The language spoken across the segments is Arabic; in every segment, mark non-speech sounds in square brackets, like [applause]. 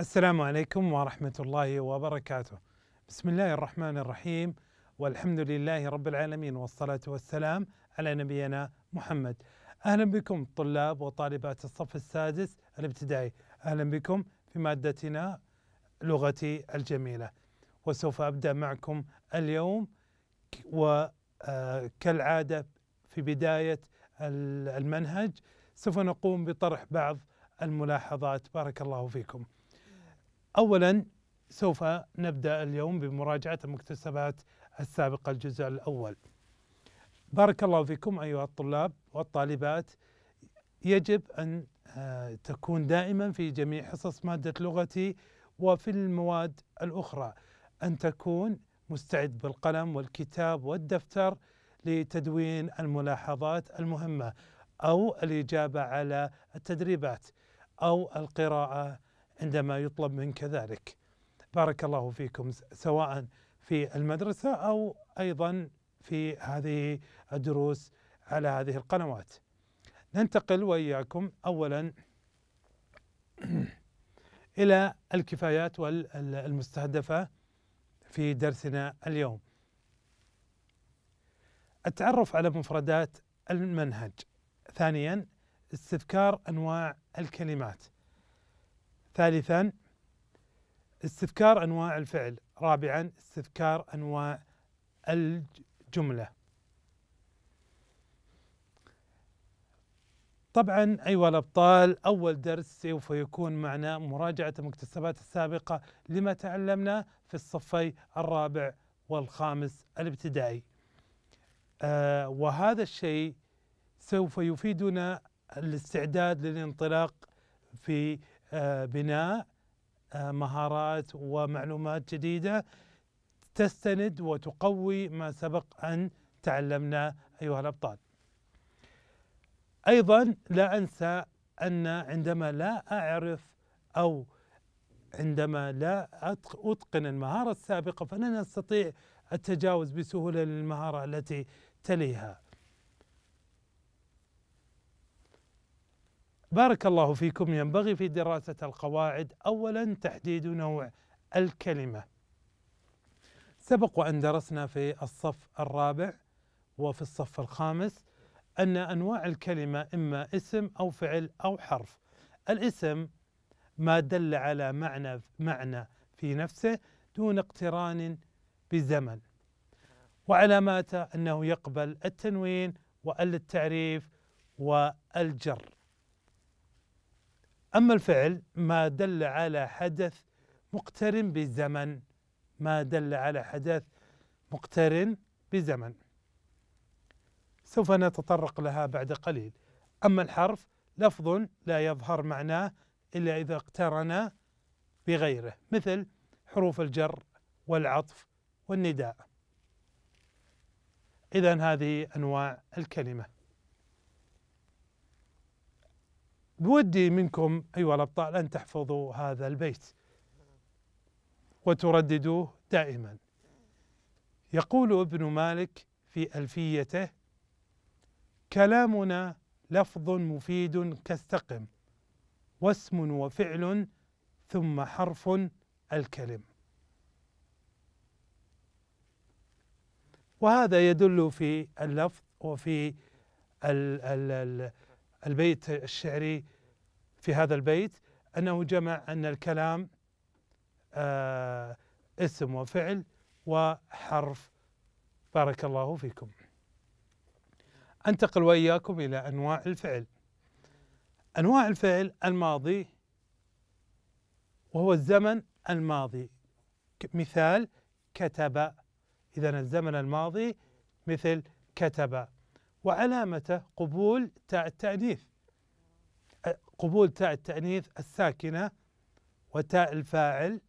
السلام عليكم ورحمة الله وبركاته. بسم الله الرحمن الرحيم والحمد لله رب العالمين والصلاة والسلام على نبينا محمد. أهلا بكم طلاب وطالبات الصف السادس الابتدائي، أهلا بكم في مادتنا لغتي الجميلة. وسوف أبدأ معكم اليوم وكالعادة آه، في بداية المنهج سوف نقوم بطرح بعض الملاحظات بارك الله فيكم. اولا سوف نبدا اليوم بمراجعه المكتسبات السابقه الجزء الاول. بارك الله فيكم ايها الطلاب والطالبات يجب ان آه، تكون دائما في جميع حصص ماده لغتي وفي المواد الاخرى ان تكون مستعد بالقلم والكتاب والدفتر لتدوين الملاحظات المهمه او الاجابه على التدريبات او القراءه عندما يطلب منك ذلك بارك الله فيكم سواء في المدرسة أو أيضا في هذه الدروس على هذه القنوات ننتقل وإياكم أولا [clears throat] إلى الكفايات والمستهدفة في درسنا اليوم التعرف على مفردات المنهج ثانيا استذكار أنواع الكلمات ثالثا استذكار انواع الفعل رابعا استذكار انواع الجمله طبعا أيها الأبطال أول درس سوف يكون معنا مراجعة المكتسبات السابقة لما تعلمنا في الصفي الرابع والخامس الابتدائي آه وهذا الشيء سوف يفيدنا الاستعداد للانطلاق في آه، بناء آه، مهارات ومعلومات جديده تستند وتقوي ما سبق ان تعلمنا ايها الابطال. ايضا لا انسى ان عندما لا اعرف او عندما لا اتقن المهاره السابقه فلن استطيع التجاوز بسهوله للمهاره التي تليها. بارك الله فيكم ينبغي في دراسة القواعد أولا تحديد نوع الكلمة سبق وأن درسنا في الصف الرابع وفي الصف الخامس أن أنواع الكلمة إما اسم أو فعل أو حرف الاسم ما دل على معنى معنى في نفسه دون اقتران بزمن وعلاماته أنه يقبل التنوين والتعريف والجر أما الفعل ما دل على حدث مقترن بزمن ما دل على حدث مقترن بزمن سوف نتطرق لها بعد قليل أما الحرف لفظ لا يظهر معناه إلا إذا اقترن بغيره مثل حروف الجر والعطف والنداء إذا هذه أنواع الكلمة بودي منكم أيها الأبطال أن تحفظوا هذا البيت وترددوه دائما يقول ابن مالك في ألفيته كلامنا لفظ مفيد كالثقم واسم وفعل ثم حرف الكلم وهذا يدل في اللفظ وفي ال ال ال البيت الشعري في هذا البيت أنه جمع أن الكلام آه اسم وفعل وحرف بارك الله فيكم أنتقل وإياكم إلى أنواع الفعل أنواع الفعل الماضي وهو الزمن الماضي مثال كتب إذا الزمن الماضي مثل كتب وعلامته قبول تاء التأنيث قبول تاء التأنيث الساكنة وتاء الفاعل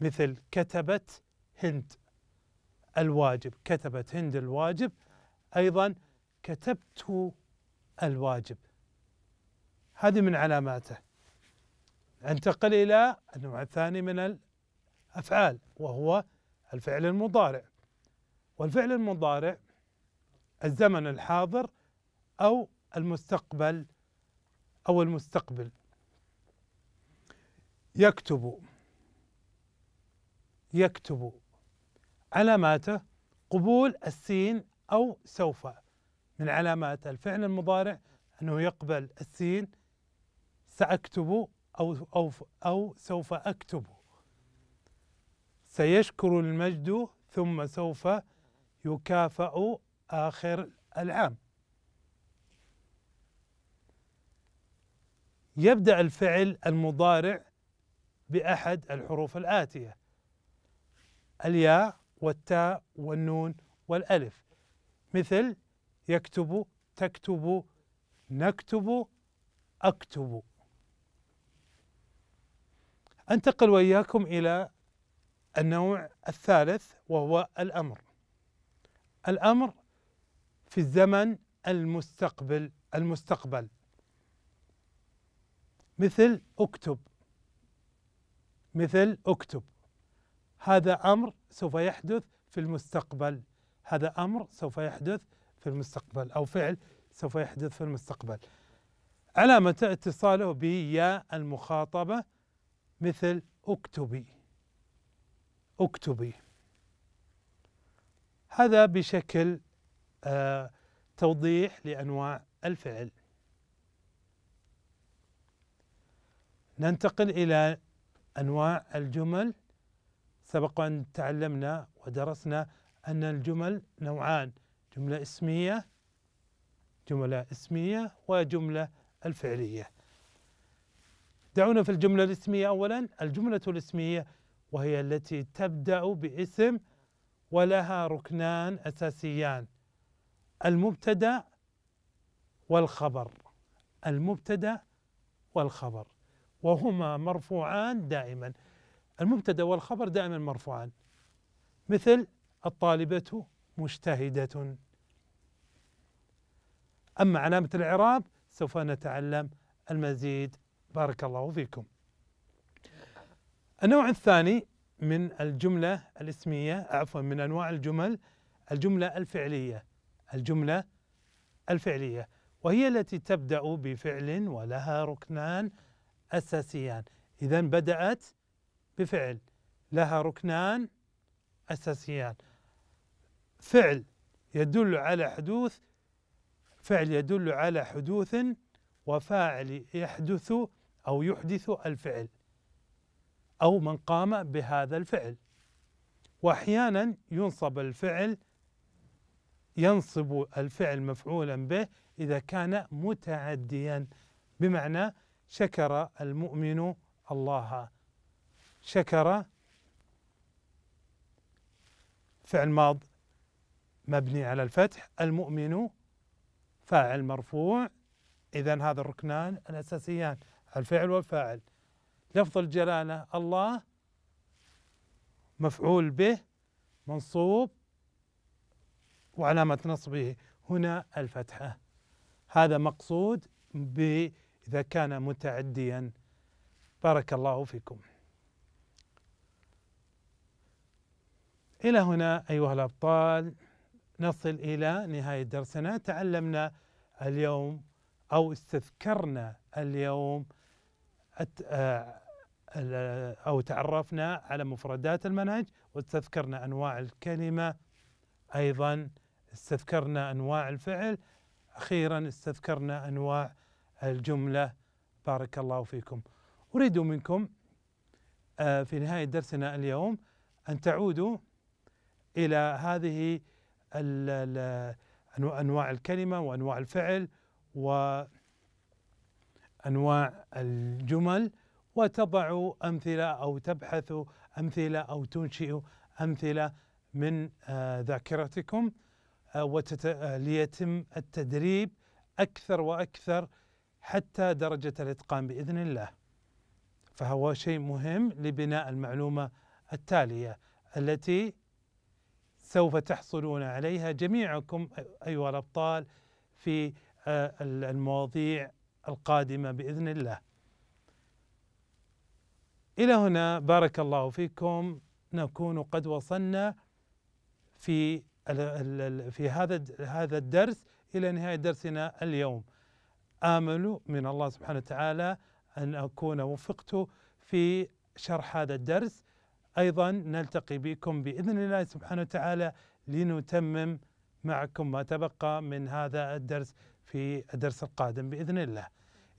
مثل كتبت هند الواجب كتبت هند الواجب أيضا كتبت الواجب هذه من علاماته انتقل إلى النوع الثاني من الأفعال وهو الفعل المضارع والفعل المضارع الزمن الحاضر أو المستقبل أو المستقبل يكتب يكتب علاماته قبول السين أو سوف من علامات الفعل المضارع أنه يقبل السين سأكتب أو أو أو سوف أكتب سيشكر المجد ثم سوف يكافأ آخر العام يبدأ الفعل المضارع بأحد الحروف الآتية الياء والتاء والنون والألف مثل يكتب تكتب نكتب أكتب أنتقل وإياكم إلى النوع الثالث وهو الأمر الأمر في الزمن المستقبل المستقبل مثل اكتب مثل اكتب هذا امر سوف يحدث في المستقبل هذا امر سوف يحدث في المستقبل او فعل سوف يحدث في المستقبل علامة اتصاله بيا المخاطبة مثل اكتبي اكتبي هذا بشكل توضيح لأنواع الفعل ننتقل إلى أنواع الجمل سبق أن تعلمنا ودرسنا أن الجمل نوعان جملة اسمية جملة اسمية وجملة الفعلية دعونا في الجملة الاسمية أولا الجملة الاسمية وهي التي تبدأ باسم ولها ركنان أساسيان المبتدا والخبر المبتدا والخبر وهما مرفوعان دائما المبتدا والخبر دائما مرفوعان مثل الطالبه مجتهده اما علامه الاعراب سوف نتعلم المزيد بارك الله فيكم النوع الثاني من الجمله الاسميه عفوا من انواع الجمل الجمله الفعليه الجملة الفعلية وهي التي تبدأ بفعل ولها ركنان أساسيان إذا بدأت بفعل لها ركنان أساسيان فعل يدل على حدوث فعل يدل على حدوث وفاعل يحدث أو يحدث الفعل أو من قام بهذا الفعل وأحيانا ينصب الفعل ينصب الفعل مفعولا به إذا كان متعديا بمعنى شكر المؤمن الله شكر فعل ماض مبني على الفتح المؤمن فاعل مرفوع إذا هذا الركنان الأساسيان الفعل والفاعل لفظ الجلالة الله مفعول به منصوب وعلامة نصبه هنا الفتحة هذا مقصود ب إذا كان متعديا بارك الله فيكم إلى هنا أيها الأبطال نصل إلى نهاية درسنا تعلمنا اليوم أو استذكرنا اليوم آه، أو تعرفنا على مفردات المنهج واستذكرنا أنواع الكلمة أيضا استذكرنا انواع الفعل اخيرا استذكرنا انواع الجمله بارك الله فيكم اريد منكم آه، في نهايه درسنا اليوم ان تعودوا الى هذه انواع الكلمه وانواع الفعل وانواع الجمل وتضعوا امثله او تبحثوا امثله او تنشئوا امثله من آه، ذاكرتكم وتت... ليتم التدريب اكثر واكثر حتى درجه الاتقان باذن الله. فهو شيء مهم لبناء المعلومه التاليه التي سوف تحصلون عليها جميعكم ايها الابطال في آه، المواضيع القادمه باذن الله. الى هنا بارك الله فيكم نكون قد وصلنا في في هذا هذا الدرس الى نهايه درسنا اليوم. امل من الله سبحانه وتعالى ان اكون وفقت في شرح هذا الدرس ايضا نلتقي بكم باذن الله سبحانه وتعالى لنتمم معكم ما تبقى من هذا الدرس في الدرس القادم باذن الله.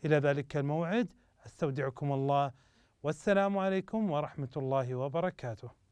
الى ذلك الموعد استودعكم الله والسلام عليكم ورحمه الله وبركاته.